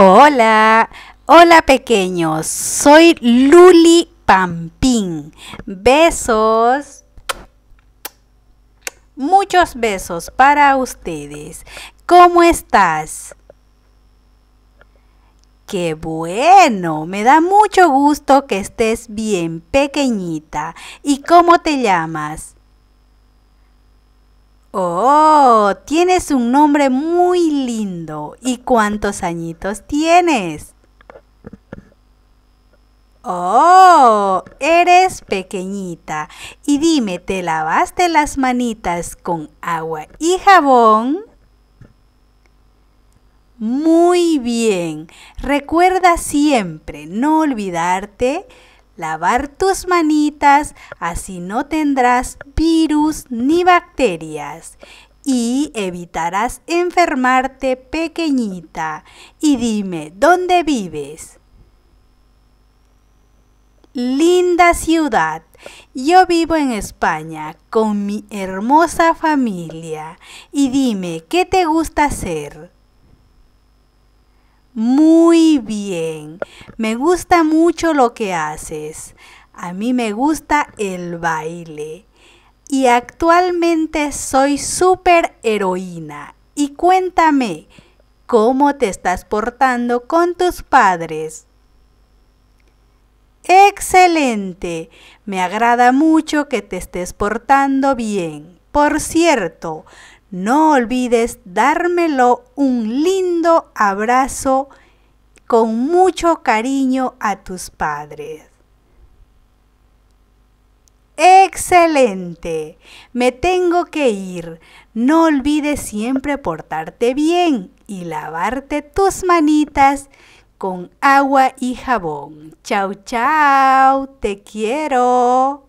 Hola, hola pequeños, soy Luli Pampín. Besos. Muchos besos para ustedes. ¿Cómo estás? Qué bueno, me da mucho gusto que estés bien, pequeñita. ¿Y cómo te llamas? Oh, tienes un nombre muy lindo. ¿Y cuántos añitos tienes? Oh, eres pequeñita. Y dime, ¿te lavaste las manitas con agua y jabón? Muy bien. Recuerda siempre no olvidarte lavar tus manitas, así no tendrás virus ni bacterias y evitarás enfermarte pequeñita. Y dime, ¿dónde vives? Linda ciudad. Yo vivo en España con mi hermosa familia. Y dime, ¿qué te gusta hacer? Muy bien. Me gusta mucho lo que haces. A mí me gusta el baile y actualmente soy super heroína. Y cuéntame, ¿cómo te estás portando con tus padres? Excelente, me agrada mucho que te estés portando bien. Por cierto, no olvides dármelo un lindo abrazo con mucho cariño a tus padres. Excelente. Me tengo que ir. No olvides siempre portarte bien y lavarte tus manitas con agua y jabón. Chau, chau. Te quiero.